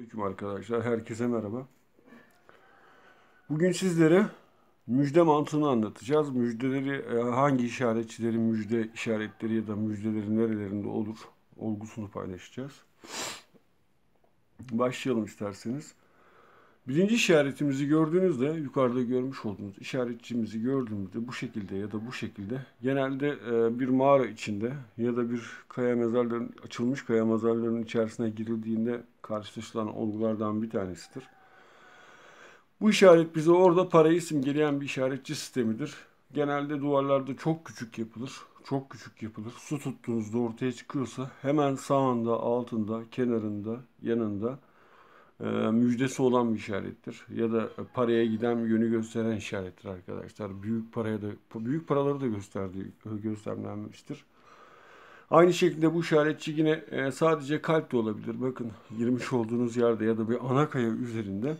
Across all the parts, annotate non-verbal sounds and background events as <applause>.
Selamünaleyküm arkadaşlar. Herkese merhaba. Bugün sizlere müjde mantığını anlatacağız. Müjdeleri e, hangi işaretçilerin müjde işaretleri ya da müjdeleri nerelerinde olur olgusunu paylaşacağız. Başlayalım isterseniz. Birinci işaretimizi gördüğünüzde yukarıda görmüş olduğunuz işaretçimizi gördüğünüzde bu şekilde ya da bu şekilde genelde e, bir mağara içinde ya da bir kaya mezarların açılmış kaya mezarlarının içerisine girildiğinde karşılaşılan olgulardan bir tanesidir. Bu işaret bize orada parayı simgeleyen bir işaretçi sistemidir. Genelde duvarlarda çok küçük yapılır. Çok küçük yapılır. Su tuttuğunuzda ortaya çıkıyorsa hemen sağında, altında, kenarında, yanında e, müjdesi olan bir işarettir. Ya da paraya giden yönü gösteren işarettir arkadaşlar. Büyük paraya da büyük paraları da gösterdiği göstermemiştir. Aynı şekilde bu işaretçi yine e, sadece kalp de olabilir. Bakın girmiş olduğunuz yerde ya da bir ana kaya üzerinde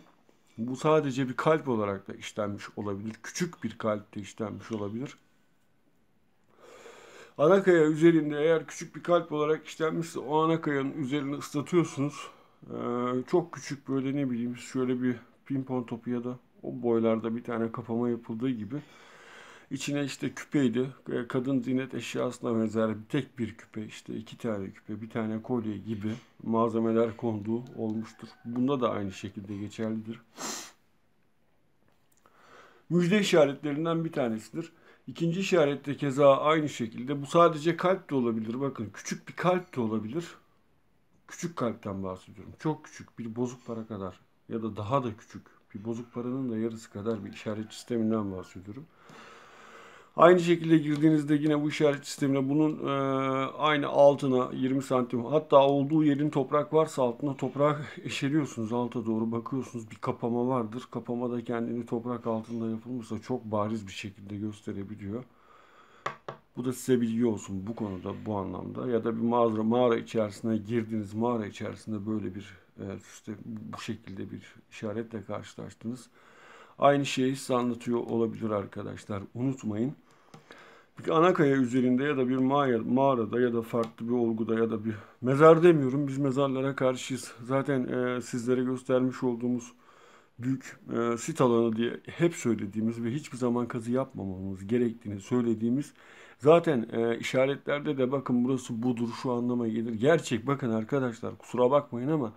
bu sadece bir kalp olarak da işlenmiş olabilir. Küçük bir kalp de işlenmiş olabilir. Ana kaya üzerinde eğer küçük bir kalp olarak işlenmişse o ana kayanın üzerini ıslatıyorsunuz ee, çok küçük böyle ne bileyim şöyle bir pimpon topu ya da o boylarda bir tane kapama yapıldığı gibi içine işte küpeydi. Ee, kadın ziynet eşyasına benzer bir tek bir küpe işte iki tane küpe bir tane kolye gibi malzemeler konduğu olmuştur. Bunda da aynı şekilde geçerlidir. Müjde işaretlerinden bir tanesidir. İkinci işarette keza aynı şekilde bu sadece kalp de olabilir. Bakın küçük bir kalp de olabilir küçük kalpten bahsediyorum. Çok küçük bir bozuk para kadar ya da daha da küçük bir bozuk paranın da yarısı kadar bir işaret sisteminden bahsediyorum. Aynı şekilde girdiğinizde yine bu işaret sistemine bunun e, aynı altına 20 santim hatta olduğu yerin toprak varsa altına toprak <laughs> eşeliyorsunuz alta doğru bakıyorsunuz bir kapama vardır. Kapama da kendini toprak altında yapılmışsa çok bariz bir şekilde gösterebiliyor. Bu da size bilgi olsun bu konuda, bu anlamda. Ya da bir mağara, mağara içerisine girdiniz, mağara içerisinde böyle bir e, işte bu şekilde bir işaretle karşılaştınız. Aynı şeyi size anlatıyor olabilir arkadaşlar. Unutmayın. Bir anakaya üzerinde ya da bir mağarada ya da farklı bir olguda ya da bir mezar demiyorum. Biz mezarlara karşıyız. Zaten e, sizlere göstermiş olduğumuz büyük e, sit alanı diye hep söylediğimiz ve hiçbir zaman kazı yapmamamız gerektiğini söylediğimiz Zaten e, işaretlerde de bakın burası budur şu anlama gelir. Gerçek bakın arkadaşlar kusura bakmayın ama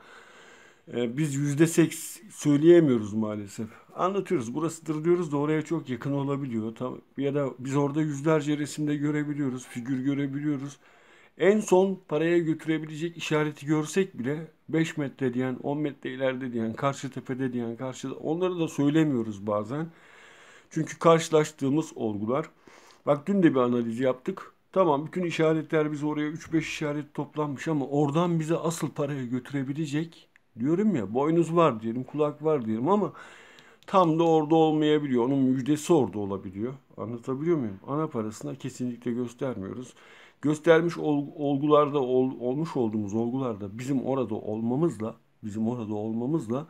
e, biz yüzde seks söyleyemiyoruz maalesef. Anlatıyoruz burasıdır diyoruz da oraya çok yakın olabiliyor. Tam, ya da biz orada yüzlerce resimde görebiliyoruz, figür görebiliyoruz. En son paraya götürebilecek işareti görsek bile 5 metre diyen, 10 metre ileride diyen, karşı tepede diyen, karşıda onları da söylemiyoruz bazen. Çünkü karşılaştığımız olgular Bak dün de bir analiz yaptık. Tamam bütün işaretler biz oraya 3-5 işaret toplanmış ama oradan bize asıl parayı götürebilecek diyorum ya boynuz var diyelim kulak var diyelim ama tam da orada olmayabiliyor. Onun müjdesi orada olabiliyor. Anlatabiliyor muyum? Ana parasına kesinlikle göstermiyoruz. Göstermiş ol, olgularda ol, olmuş olduğumuz olgularda bizim orada olmamızla bizim orada olmamızla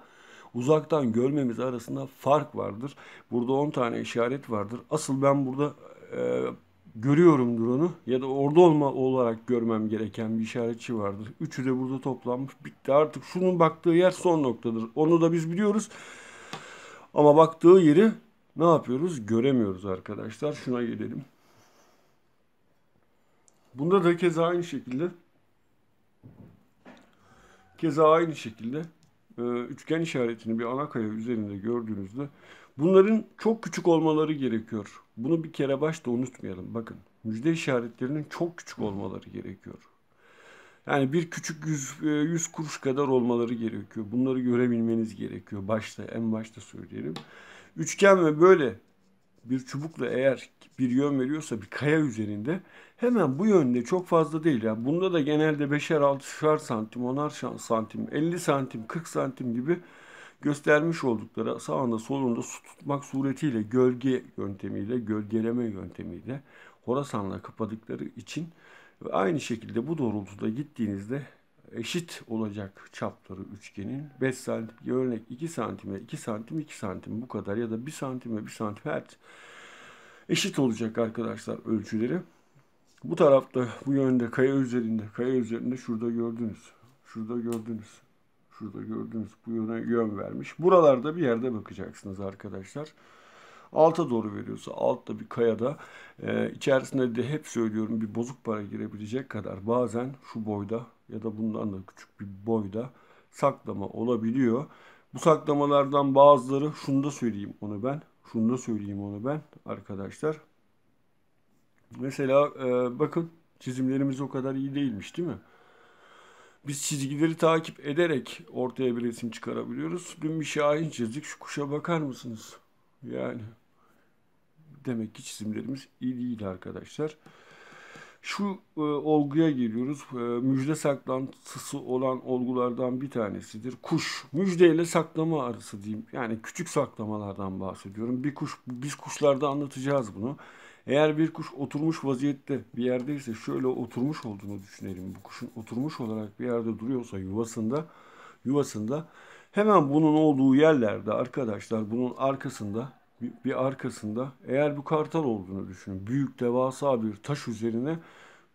uzaktan görmemiz arasında fark vardır. Burada 10 tane işaret vardır. Asıl ben burada e, ee, görüyorumdur onu ya da orada olma olarak görmem gereken bir işaretçi vardır. Üçü de burada toplanmış bitti artık şunun baktığı yer son noktadır. Onu da biz biliyoruz ama baktığı yeri ne yapıyoruz göremiyoruz arkadaşlar. Şuna gelelim. Bunda da keza aynı şekilde keza aynı şekilde e, üçgen işaretini bir ana kaya üzerinde gördüğünüzde Bunların çok küçük olmaları gerekiyor. Bunu bir kere başta unutmayalım. Bakın müjde işaretlerinin çok küçük olmaları gerekiyor. Yani bir küçük yüz 100 e, kuruş kadar olmaları gerekiyor. Bunları görebilmeniz gerekiyor. Başta en başta söyleyelim. Üçgen ve böyle bir çubukla eğer bir yön veriyorsa bir kaya üzerinde hemen bu yönde çok fazla değil. Yani bunda da genelde 5'er 6'şar santim, 10'ar santim, 50 santim, 40 santim gibi göstermiş oldukları sağında solunda su tutmak suretiyle gölge yöntemiyle, gölgeleme yöntemiyle Horasan'la kapadıkları için ve aynı şekilde bu doğrultuda gittiğinizde eşit olacak çapları üçgenin 5 santim örnek 2 santime 2 santim 2 santim bu kadar ya da 1 santime 1 santim her eşit olacak arkadaşlar ölçüleri. Bu tarafta bu yönde kaya üzerinde kaya üzerinde şurada gördünüz. Şurada gördünüz. Şurada gördüğünüz bu yöne yön vermiş. Buralarda bir yerde bakacaksınız arkadaşlar. Alta doğru veriyorsa altta bir kayada e, içerisinde de hep söylüyorum bir bozuk para girebilecek kadar bazen şu boyda ya da bundan da küçük bir boyda saklama olabiliyor. Bu saklamalardan bazıları şunu da söyleyeyim onu ben. Şunu da söyleyeyim onu ben arkadaşlar. Mesela e, bakın çizimlerimiz o kadar iyi değilmiş değil mi? biz çizgileri takip ederek ortaya bir resim çıkarabiliyoruz. Dün bir şahin çizdik. Şu kuşa bakar mısınız? Yani demek ki çizimlerimiz iyi değil arkadaşlar. Şu e, olguya geliyoruz. E, müjde saklantısı olan olgulardan bir tanesidir. Kuş. Müjde ile saklama arası diyeyim. Yani küçük saklamalardan bahsediyorum. Bir kuş, biz kuşlarda anlatacağız bunu. Eğer bir kuş oturmuş vaziyette bir yerdeyse şöyle oturmuş olduğunu düşünelim. Bu kuşun oturmuş olarak bir yerde duruyorsa yuvasında yuvasında hemen bunun olduğu yerlerde arkadaşlar bunun arkasında bir, bir arkasında eğer bu kartal olduğunu düşünün. Büyük devasa bir taş üzerine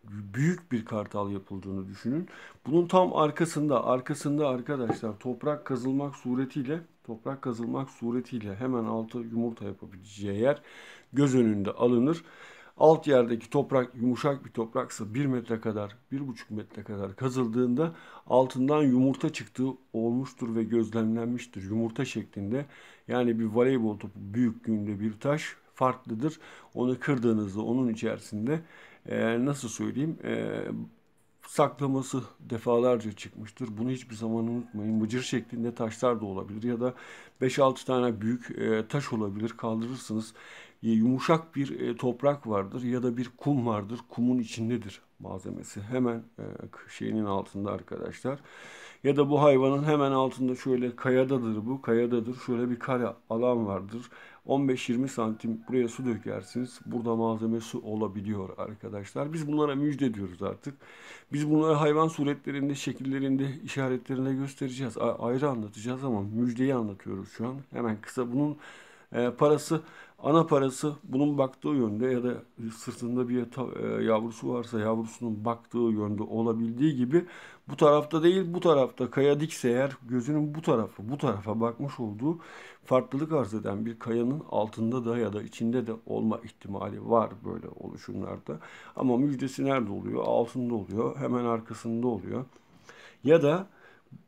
büyük bir kartal yapıldığını düşünün. Bunun tam arkasında, arkasında arkadaşlar toprak kazılmak suretiyle, toprak kazılmak suretiyle hemen altı yumurta yapabileceği yer göz önünde alınır. Alt yerdeki toprak yumuşak bir topraksa 1 metre kadar, 1,5 metre kadar kazıldığında altından yumurta çıktığı olmuştur ve gözlemlenmiştir. Yumurta şeklinde yani bir voleybol topu büyüklüğünde bir taş farklıdır. Onu kırdığınızda onun içerisinde e, nasıl söyleyeyim e, saklaması defalarca çıkmıştır. Bunu hiçbir zaman unutmayın. Bıcır şeklinde taşlar da olabilir ya da 5-6 tane büyük e, taş olabilir. Kaldırırsınız yumuşak bir e, toprak vardır ya da bir kum vardır. Kumun içindedir malzemesi. Hemen e, şeyinin altında arkadaşlar. Ya da bu hayvanın hemen altında şöyle kayadadır bu. Kayadadır. Şöyle bir kare alan vardır. 15-20 santim buraya su dökersiniz. Burada malzemesi olabiliyor arkadaşlar. Biz bunlara müjde diyoruz artık. Biz bunları hayvan suretlerinde, şekillerinde, işaretlerinde göstereceğiz. A ayrı anlatacağız ama müjdeyi anlatıyoruz şu an. Hemen kısa bunun e, parası Ana parası bunun baktığı yönde ya da sırtında bir e, yavrusu varsa yavrusunun baktığı yönde olabildiği gibi bu tarafta değil bu tarafta kaya dikse eğer gözünün bu tarafı bu tarafa bakmış olduğu farklılık arz eden bir kayanın altında da ya da içinde de olma ihtimali var böyle oluşumlarda. Ama müjdesi nerede oluyor? Altında oluyor. Hemen arkasında oluyor. Ya da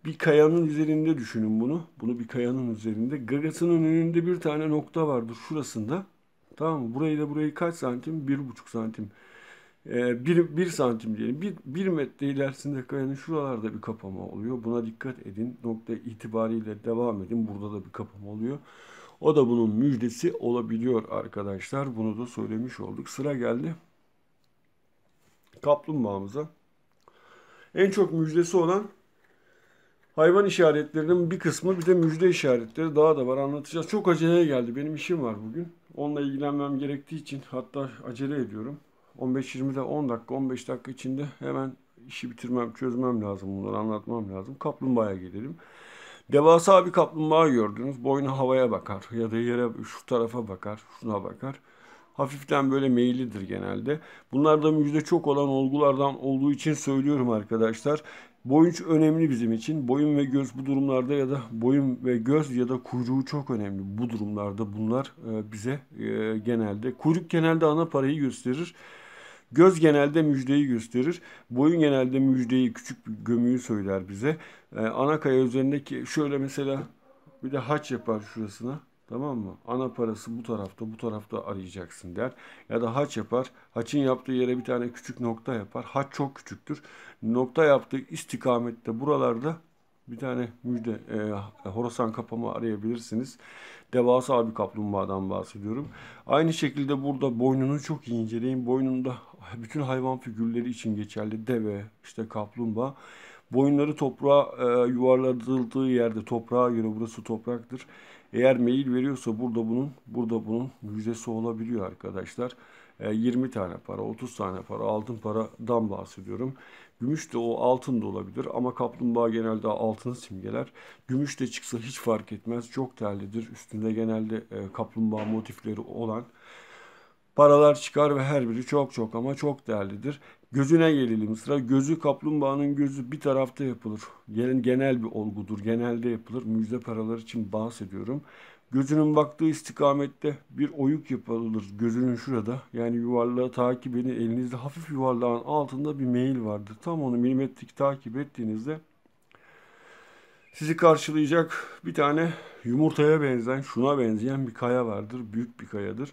bir kayanın üzerinde düşünün bunu. Bunu bir kayanın üzerinde. Gagasının önünde bir tane nokta vardır şurasında. Tamam mı? Burayı da burayı kaç santim? Bir buçuk santim. Ee, bir, bir santim diyelim. Bir, bir metre ilerisinde kayanın şuralarda bir kapama oluyor. Buna dikkat edin. Nokta itibariyle devam edin. Burada da bir kapama oluyor. O da bunun müjdesi olabiliyor arkadaşlar. Bunu da söylemiş olduk. Sıra geldi kaplumbağamıza. En çok müjdesi olan Hayvan işaretlerinin bir kısmı bir de müjde işaretleri daha da var anlatacağız. Çok aceleye geldi. Benim işim var bugün. Onunla ilgilenmem gerektiği için hatta acele ediyorum. 15-20'de 10 dakika 15 dakika içinde hemen işi bitirmem, çözmem lazım bunları anlatmam lazım. Kaplumbağa'ya gelelim. Devasa bir kaplumbağa gördünüz. Boynu havaya bakar ya da yere şu tarafa bakar, şuna bakar. Hafiften böyle meyillidir genelde. Bunlar da müjde çok olan olgulardan olduğu için söylüyorum arkadaşlar. Boyunç önemli bizim için. Boyun ve göz bu durumlarda ya da boyun ve göz ya da kuyruğu çok önemli. Bu durumlarda bunlar e, bize e, genelde. Kuyruk genelde ana parayı gösterir. Göz genelde müjdeyi gösterir. Boyun genelde müjdeyi, küçük bir gömüyü söyler bize. E, ana kaya üzerindeki şöyle mesela bir de haç yapar şurasına. Tamam mı? Ana parası bu tarafta, bu tarafta arayacaksın der. Ya da haç yapar. Haçın yaptığı yere bir tane küçük nokta yapar. Haç çok küçüktür. Nokta yaptığı istikamette buralarda bir tane müjde e, Horasan kapama arayabilirsiniz. Devasa bir kaplumbağadan bahsediyorum. Aynı şekilde burada boynunu çok iyi inceleyin. Boynunda bütün hayvan figürleri için geçerli. Deve, işte kaplumbağa. Boynları toprağa e, yuvarladıldığı yerde toprağa göre burası topraktır. Eğer mail veriyorsa burada bunun burada bunun müjdesi olabiliyor arkadaşlar. 20 e, tane para, 30 tane para, altın paradan bahsediyorum. Gümüş de o altın da olabilir ama kaplumbağa genelde altını simgeler. Gümüş de çıksa hiç fark etmez. Çok değerlidir. Üstünde genelde e, kaplumbağa motifleri olan paralar çıkar ve her biri çok çok ama çok değerlidir. Gözüne gelelim sıra. Gözü kaplumbağanın gözü bir tarafta yapılır. Gelen genel bir olgudur. Genelde yapılır. Müjde paraları için bahsediyorum. Gözünün baktığı istikamette bir oyuk yapılır. Gözünün şurada. Yani yuvarlığı takip edin. Elinizde hafif yuvarlağın altında bir meyil vardır. Tam onu milimetrik takip ettiğinizde sizi karşılayacak bir tane yumurtaya benzeyen, şuna benzeyen bir kaya vardır. Büyük bir kayadır.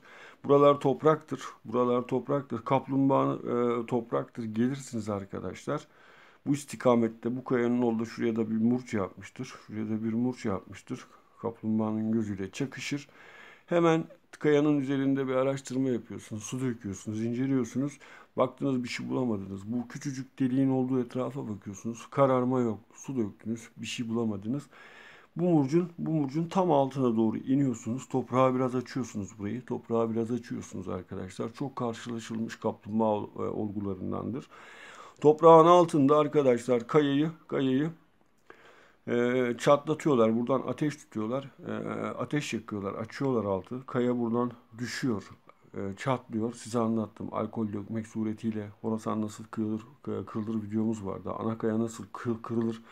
Buralar topraktır. Buralar topraktır. Kaplumbağa e, topraktır. Gelirsiniz arkadaşlar. Bu istikamette bu kayanın oldu şuraya da bir murç yapmıştır. Şuraya da bir murç yapmıştır. Kaplumbağanın gözüyle çakışır. Hemen kayanın üzerinde bir araştırma yapıyorsunuz. Su döküyorsunuz, inceliyorsunuz. Baktınız bir şey bulamadınız. Bu küçücük deliğin olduğu etrafa bakıyorsunuz. Kararma yok. Su döktünüz, bir şey bulamadınız. Bu burcun, bu burcun tam altına doğru iniyorsunuz. Toprağı biraz açıyorsunuz burayı. Toprağı biraz açıyorsunuz arkadaşlar. Çok karşılaşılmış kaplumbağa e, olgularındandır. Toprağın altında arkadaşlar kayayı, kayayı e, çatlatıyorlar. Buradan ateş tutuyorlar. E, ateş yakıyorlar. Açıyorlar altı. Kaya buradan düşüyor. E, çatlıyor. Size anlattım. Alkol dökmek suretiyle Horasan nasıl kırılır, kırılır videomuz vardı. Ana kaya nasıl kırılır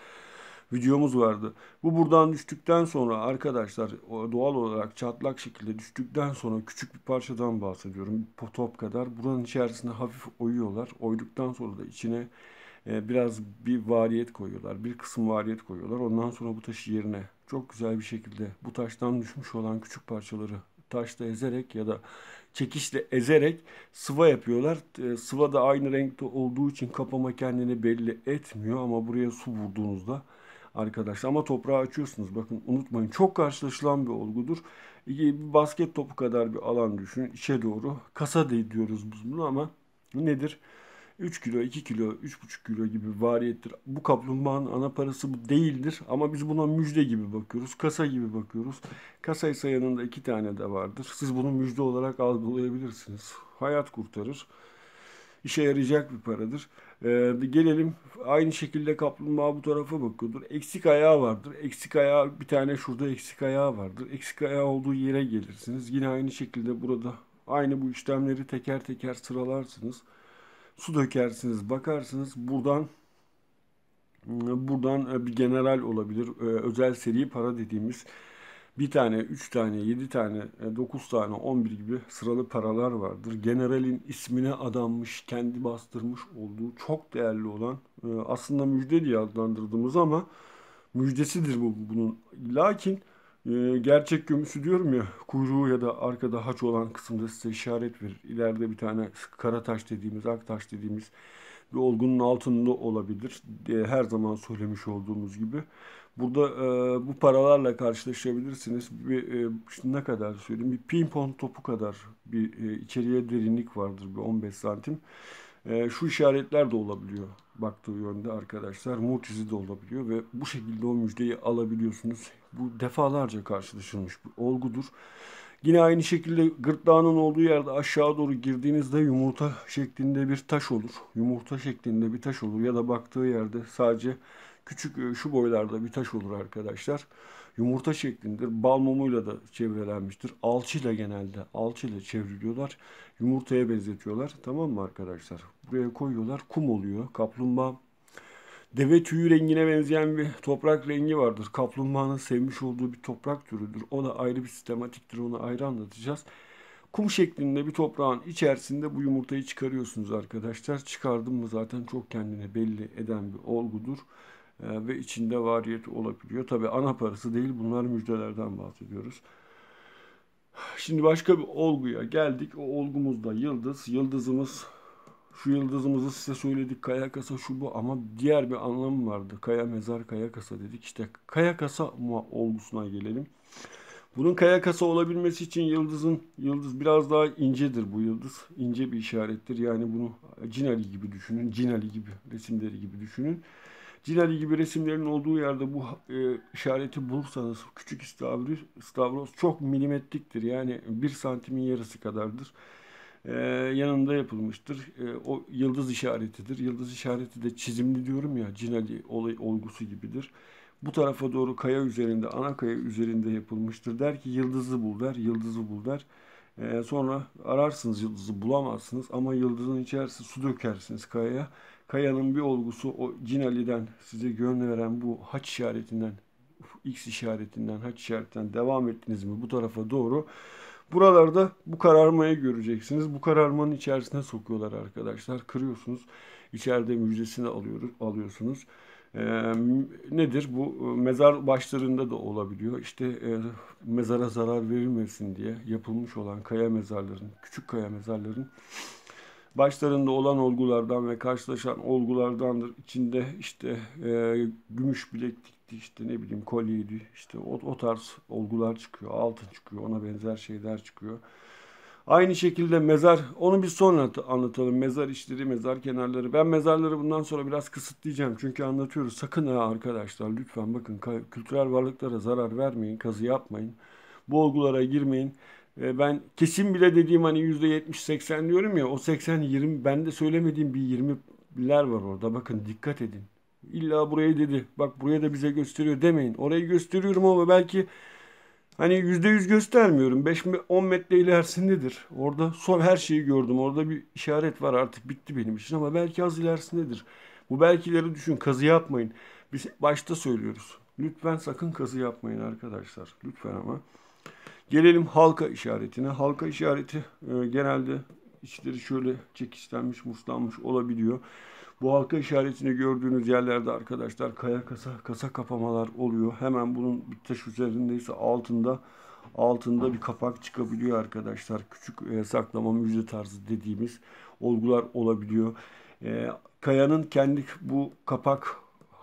videomuz vardı. Bu buradan düştükten sonra arkadaşlar doğal olarak çatlak şekilde düştükten sonra küçük bir parçadan bahsediyorum. potop kadar. Buranın içerisinde hafif oyuyorlar. Oyduktan sonra da içine e, biraz bir variyet koyuyorlar. Bir kısım variyet koyuyorlar. Ondan sonra bu taşı yerine çok güzel bir şekilde bu taştan düşmüş olan küçük parçaları taşla ezerek ya da çekişle ezerek sıva yapıyorlar. E, sıva da aynı renkte olduğu için kapama kendini belli etmiyor ama buraya su vurduğunuzda arkadaşlar. Ama toprağı açıyorsunuz. Bakın unutmayın çok karşılaşılan bir olgudur. Bir basket topu kadar bir alan düşünün. içe doğru kasa diyoruz biz bunu ama nedir? 3 kilo, 2 kilo, 3,5 kilo gibi variyettir. Bu kaplumbağanın ana parası bu değildir ama biz buna müjde gibi bakıyoruz, kasa gibi bakıyoruz. Kasa ise yanında 2 tane de vardır. Siz bunu müjde olarak algılayabilirsiniz. Hayat kurtarır. İşe yarayacak bir paradır. Ee, gelelim aynı şekilde kaplumbağa bu tarafa bakıyordur. Eksik ayağı vardır. Eksik ayağı bir tane şurada eksik ayağı vardır. Eksik ayağı olduğu yere gelirsiniz. Yine aynı şekilde burada aynı bu işlemleri teker teker sıralarsınız. Su dökersiniz, bakarsınız. Buradan hmm, buradan e, bir general olabilir. Ee, özel seri para dediğimiz bir tane, üç tane, yedi tane, e, dokuz tane, on bir gibi sıralı paralar vardır. Generalin ismine adanmış, kendi bastırmış olduğu çok değerli olan e, aslında müjde diye adlandırdığımız ama müjdesidir bu bunun. Lakin e, gerçek gömüsü diyorum ya kuyruğu ya da arkada haç olan kısımda size işaret verir. İleride bir tane kara taş dediğimiz, ak taş dediğimiz bir olgunun altında olabilir. Her zaman söylemiş olduğumuz gibi. Burada e, bu paralarla karşılaşabilirsiniz. Bir, e, işte ne kadar söyleyeyim? Bir ping pong topu kadar bir e, içeriye derinlik vardır bir 15 santim. E, şu işaretler de olabiliyor baktığı yönde arkadaşlar. Mut de olabiliyor ve bu şekilde o müjdeyi alabiliyorsunuz. Bu defalarca karşılaşılmış bir olgudur. Yine aynı şekilde gırtlağının olduğu yerde aşağı doğru girdiğinizde yumurta şeklinde bir taş olur. Yumurta şeklinde bir taş olur ya da baktığı yerde sadece Küçük e, şu boylarda bir taş olur arkadaşlar. Yumurta şeklindir. Bal mumuyla da çevrelenmiştir. Alçıyla genelde alçıyla çevriliyorlar. Yumurtaya benzetiyorlar. Tamam mı arkadaşlar? Buraya koyuyorlar. Kum oluyor. Kaplumbağa Deve tüyü rengine benzeyen bir toprak rengi vardır. Kaplumbağanın sevmiş olduğu bir toprak türüdür. O da ayrı bir sistematiktir. Onu ayrı anlatacağız. Kum şeklinde bir toprağın içerisinde bu yumurtayı çıkarıyorsunuz arkadaşlar. Çıkardım mı zaten çok kendini belli eden bir olgudur. Ee, ve içinde variyet olabiliyor. Tabii ana parası değil bunlar müjdelerden bahsediyoruz. Şimdi başka bir olguya geldik. O olgumuz da yıldız. Yıldızımız şu yıldızımızı size söyledik kaya kasa şu bu ama diğer bir anlamı vardı. Kaya mezar kaya kasa dedik. İşte kaya kasa olgusuna gelelim. Bunun kaya kasa olabilmesi için yıldızın yıldız biraz daha incedir bu yıldız. ince bir işarettir. Yani bunu Cinali gibi düşünün. Cinali gibi resimleri gibi düşünün. Cinali gibi resimlerin olduğu yerde bu e, işareti bulursanız küçük istavros, istavros çok milimetriktir. Yani bir santimin yarısı kadardır. E, yanında yapılmıştır. E, o yıldız işaretidir. Yıldız işareti de çizimli diyorum ya Cinali olay, olgusu gibidir. Bu tarafa doğru kaya üzerinde, ana kaya üzerinde yapılmıştır. Der ki yıldızı bul der, yıldızı bul der. E, sonra ararsınız yıldızı bulamazsınız ama yıldızın içerisinde su dökersiniz kayaya Kayanın bir olgusu o Cinali'den size gönderen bu haç işaretinden X işaretinden, haç işaretinden devam ettiniz mi bu tarafa doğru. Buralarda bu kararmayı göreceksiniz. Bu kararmanın içerisine sokuyorlar arkadaşlar. Kırıyorsunuz. İçeride müjdesini alıyoruz, alıyorsunuz. Ee, nedir bu? Ee, mezar başlarında da olabiliyor. işte e, mezara zarar verilmesin diye yapılmış olan kaya mezarların, küçük kaya mezarların başlarında olan olgulardan ve karşılaşan olgulardandır. İçinde işte e, gümüş bileklikti, işte ne bileyim kolyeydi, işte o, o tarz olgular çıkıyor, altın çıkıyor, ona benzer şeyler çıkıyor. Aynı şekilde mezar, onu bir sonra anlatalım. Mezar işleri, mezar kenarları. Ben mezarları bundan sonra biraz kısıtlayacağım. Çünkü anlatıyoruz. Sakın ha arkadaşlar lütfen bakın kültürel varlıklara zarar vermeyin, kazı yapmayın. Bu olgulara girmeyin. Ve ben kesin bile dediğim hani %70-80 diyorum ya o 80-20 bende söylemediğim bir 20'ler var orada. Bakın dikkat edin. İlla burayı dedi. Bak buraya da bize gösteriyor demeyin. Orayı gösteriyorum ama belki hani %100 göstermiyorum. 5-10 metre ilerisindedir. Orada son her şeyi gördüm. Orada bir işaret var artık bitti benim için ama belki az ilerisindedir. Bu belkileri düşün. Kazı yapmayın. Biz başta söylüyoruz. Lütfen sakın kazı yapmayın arkadaşlar. Lütfen ama. Gelelim halka işaretine. Halka işareti e, genelde içleri şöyle çekişlenmiş, muslanmış olabiliyor. Bu halka işaretini gördüğünüz yerlerde arkadaşlar kaya kasa kasa kapamalar oluyor. Hemen bunun bir taş üzerindeyse altında altında bir kapak çıkabiliyor arkadaşlar. Küçük e, saklama müjde tarzı dediğimiz olgular olabiliyor. E, kayanın kendi bu kapak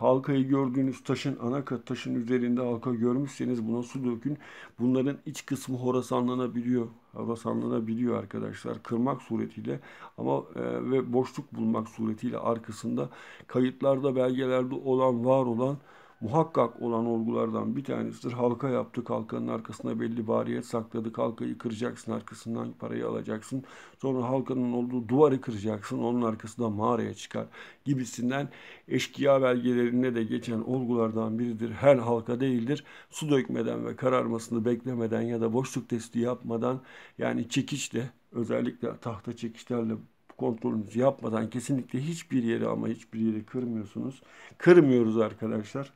halkayı gördüğünüz taşın ana kat taşın üzerinde halka görmüşseniz buna su dökün. Bunların iç kısmı horasanlanabiliyor. Horasanlanabiliyor arkadaşlar kırmak suretiyle ama e, ve boşluk bulmak suretiyle arkasında kayıtlarda belgelerde olan var olan muhakkak olan olgulardan bir tanesidir. Halka yaptı, halkanın arkasına belli bariyet sakladı, halkayı kıracaksın, arkasından parayı alacaksın. Sonra halkanın olduğu duvarı kıracaksın, onun arkasında mağaraya çıkar gibisinden eşkıya belgelerinde de geçen olgulardan biridir. Her halka değildir. Su dökmeden ve kararmasını beklemeden ya da boşluk testi yapmadan yani çekiçle özellikle tahta çekiçlerle kontrolünüzü yapmadan kesinlikle hiçbir yeri ama hiçbir yeri kırmıyorsunuz. Kırmıyoruz arkadaşlar.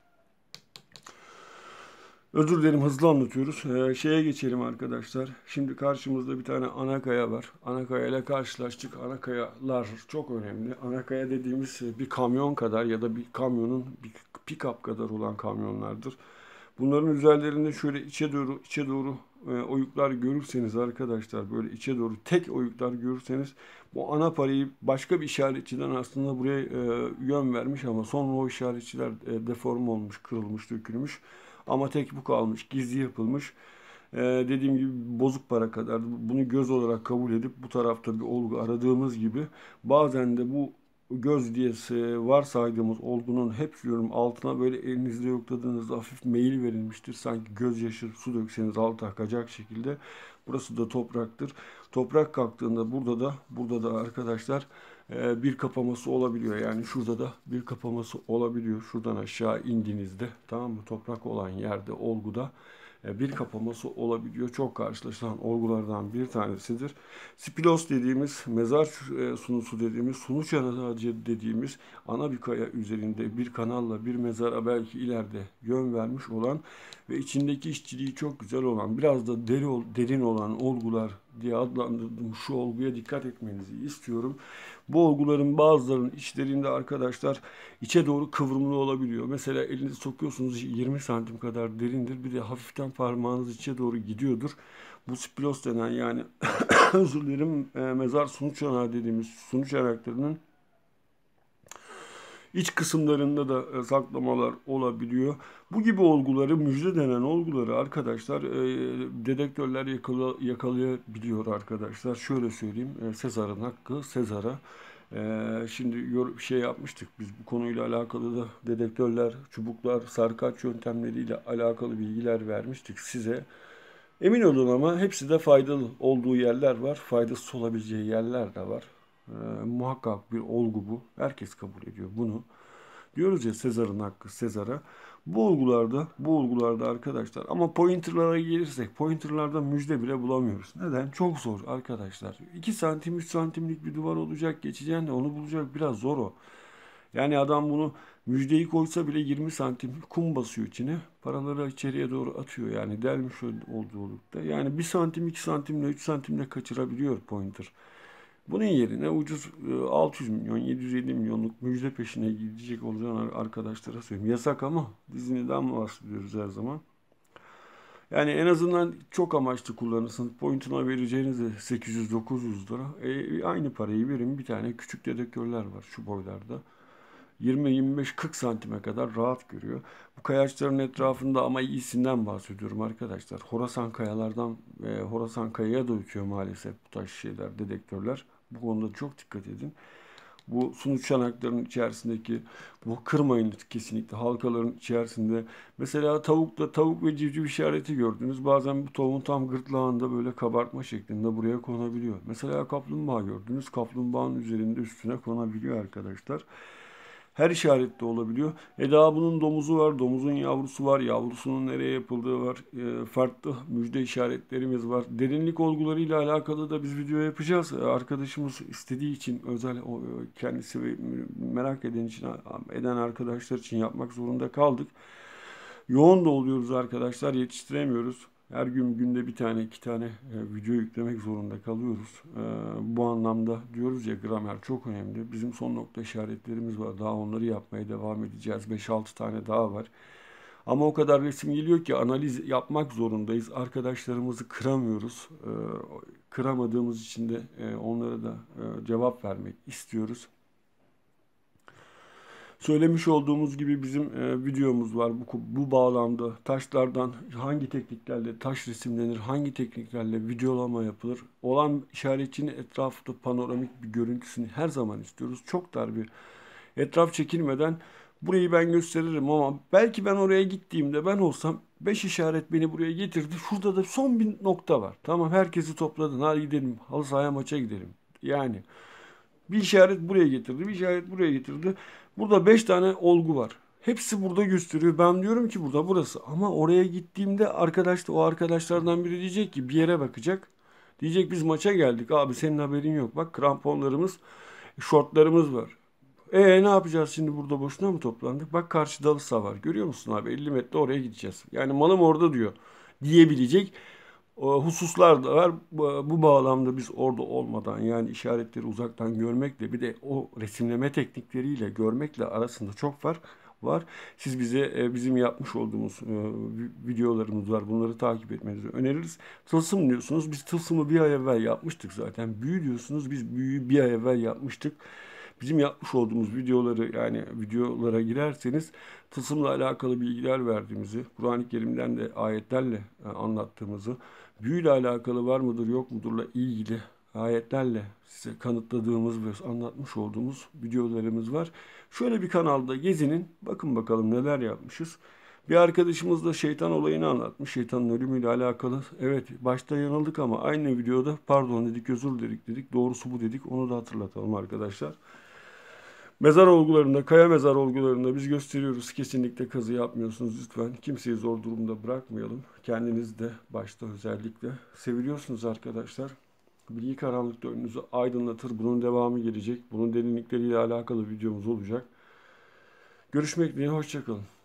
Özür dilerim hızlı anlatıyoruz. Ee, şeye geçelim arkadaşlar. Şimdi karşımızda bir tane anakaya var. Anakaya ile karşılaştık. Anakayalar çok önemli. Anakaya dediğimiz e, bir kamyon kadar ya da bir kamyonun bir pick-up kadar olan kamyonlardır. Bunların üzerlerinde şöyle içe doğru içe doğru e, oyuklar görürseniz arkadaşlar böyle içe doğru tek oyuklar görürseniz bu ana parayı başka bir işaretçiden aslında buraya e, yön vermiş ama sonra o işaretçiler e, deform olmuş, kırılmış, dökülmüş. Ama tek bu kalmış, gizli yapılmış. Ee, dediğim gibi bozuk para kadar bunu göz olarak kabul edip bu tarafta bir olgu aradığımız gibi bazen de bu göz diye varsaydığımız olgunun hep diyorum altına böyle elinizde yokladığınızda hafif meyil verilmiştir. Sanki gözyaşı su dökseniz altı akacak şekilde. Burası da topraktır. Toprak kalktığında burada da burada da arkadaşlar ee, bir kapaması olabiliyor. Yani şurada da bir kapaması olabiliyor. Şuradan aşağı indiğinizde tamam mı? Toprak olan yerde olguda e, bir kapaması olabiliyor. Çok karşılaşılan olgulardan bir tanesidir. Spilos dediğimiz, mezar e, sunusu dediğimiz, sunuç aracı dediğimiz ana bir kaya üzerinde bir kanalla bir mezara belki ileride yön vermiş olan ve içindeki işçiliği çok güzel olan, biraz da deri, derin olan olgular diye adlandırdım. Şu olguya dikkat etmenizi istiyorum. Bu olguların bazılarının içlerinde arkadaşlar içe doğru kıvrımlı olabiliyor. Mesela elinizi sokuyorsunuz 20 santim kadar derindir. Bir de hafiften parmağınız içe doğru gidiyordur. Bu spilos denen yani <coughs> özür dilerim e, mezar sunuç çanağı dediğimiz sunuç yanaklarının iç kısımlarında da e, saklamalar olabiliyor. Bu gibi olguları, müjde denen olguları arkadaşlar e, dedektörler yakala, yakalayabiliyor arkadaşlar. Şöyle söyleyeyim, e, Sezar'ın hakkı Sezar'a. Ee, şimdi şey yapmıştık biz bu konuyla alakalı da dedektörler, çubuklar, sarkaç yöntemleriyle alakalı bilgiler vermiştik size. Emin olun ama hepsi de faydalı olduğu yerler var, faydasız olabileceği yerler de var e, muhakkak bir olgu bu. Herkes kabul ediyor bunu. Diyoruz ya Sezar'ın hakkı Sezar'a. Bu olgularda, bu olgularda arkadaşlar ama pointer'lara gelirsek pointer'larda müjde bile bulamıyoruz. Neden? Çok zor arkadaşlar. 2 santim 3 santimlik bir duvar olacak geçeceğin de onu bulacak biraz zor o. Yani adam bunu müjdeyi koysa bile 20 santim kum basıyor içine. Paraları içeriye doğru atıyor yani delmiş olduğu olukta. Yani 1 santim 2 santimle 3 santimle kaçırabiliyor pointer. Bunun yerine ucuz 600 e, milyon 750 milyonluk müjde peşine gidecek olacağını arkadaşlara söyleyeyim. Yasak ama diziniden bahsediyoruz her zaman. Yani en azından çok amaçlı kullanırsınız. Point'una vereceğiniz de 800-900 lira. E, aynı parayı verin bir tane küçük dedektörler var şu boylarda. 20-25-40 santime kadar rahat görüyor. Bu kayaçların etrafında ama iyisinden bahsediyorum arkadaşlar. Horasan kayalardan, e, Horasan kayaya da ötüyor maalesef bu taş şeyler, dedektörler. Bu konuda çok dikkat edin. Bu sunuç çanaklarının içerisindeki bu kırmayın kesinlikle halkaların içerisinde. Mesela tavukta tavuk ve civciv işareti gördünüz. Bazen bu tavuğun tam gırtlağında böyle kabartma şeklinde buraya konabiliyor. Mesela kaplumbağa gördünüz. Kaplumbağanın üzerinde üstüne konabiliyor arkadaşlar her işarette olabiliyor. E daha bunun domuzu var, domuzun yavrusu var, yavrusunun nereye yapıldığı var, e, farklı müjde işaretlerimiz var. Derinlik olgularıyla alakalı da biz video yapacağız. E, arkadaşımız istediği için özel o, e, kendisi ve merak eden için eden arkadaşlar için yapmak zorunda kaldık. Yoğun da oluyoruz arkadaşlar, yetiştiremiyoruz. Her gün günde bir tane iki tane e, video yüklemek zorunda kalıyoruz. E, bu anlamda diyoruz ya gramer çok önemli. Bizim son nokta işaretlerimiz var. Daha onları yapmaya devam edeceğiz. 5-6 tane daha var. Ama o kadar resim geliyor ki analiz yapmak zorundayız. Arkadaşlarımızı kıramıyoruz. E, kıramadığımız için de e, onlara da e, cevap vermek istiyoruz. Söylemiş olduğumuz gibi bizim e, videomuz var bu, bu bağlamda. Taşlardan hangi tekniklerle taş resimlenir, hangi tekniklerle videolama yapılır. Olan işaretçinin etrafında panoramik bir görüntüsünü her zaman istiyoruz. Çok dar bir etraf çekilmeden burayı ben gösteririm ama belki ben oraya gittiğimde ben olsam 5 işaret beni buraya getirdi. Şurada da son bir nokta var. Tamam herkesi topladın. Hadi gidelim. Halı sahaya maça gidelim. Yani bir işaret buraya getirdi, bir işaret buraya getirdi. Burada 5 tane olgu var. Hepsi burada gösteriyor. Ben diyorum ki burada burası. Ama oraya gittiğimde arkadaş da o arkadaşlardan biri diyecek ki bir yere bakacak. Diyecek biz maça geldik. Abi senin haberin yok. Bak kramponlarımız, şortlarımız var. E ne yapacağız şimdi burada boşuna mı toplandık? Bak karşıda Alısa var. Görüyor musun abi? 50 metre oraya gideceğiz. Yani malım orada diyor. Diyebilecek ee, hususlar da var. Bu bağlamda biz orada olmadan yani işaretleri uzaktan görmekle bir de o resimleme teknikleriyle görmekle arasında çok fark var. Siz bize e, bizim yapmış olduğumuz e, videolarımız var. Bunları takip etmenizi öneririz. Tılsım diyorsunuz. Biz tılsımı bir ay evvel yapmıştık zaten. Büyü diyorsunuz. Biz büyüyü bir ay evvel yapmıştık. Bizim yapmış olduğumuz videoları yani videolara girerseniz tılsımla alakalı bilgiler verdiğimizi, Kur'an-ı Kerim'den de ayetlerle e, anlattığımızı, büyüyle alakalı var mıdır yok mudurla ilgili ayetlerle size kanıtladığımız ve anlatmış olduğumuz videolarımız var. Şöyle bir kanalda gezinin. Bakın bakalım neler yapmışız. Bir arkadaşımız da şeytan olayını anlatmış. Şeytanın ölümüyle alakalı. Evet başta yanıldık ama aynı videoda pardon dedik özür dedik dedik. Doğrusu bu dedik. Onu da hatırlatalım arkadaşlar. Mezar olgularında, kaya mezar olgularında biz gösteriyoruz. Kesinlikle kazı yapmıyorsunuz lütfen. Kimseyi zor durumda bırakmayalım. Kendiniz de başta özellikle. Seviliyorsunuz arkadaşlar. Bilgi karanlıkta önünüzü aydınlatır. Bunun devamı gelecek. Bunun derinlikleriyle alakalı videomuz olacak. Görüşmek dileğiyle. Hoşçakalın.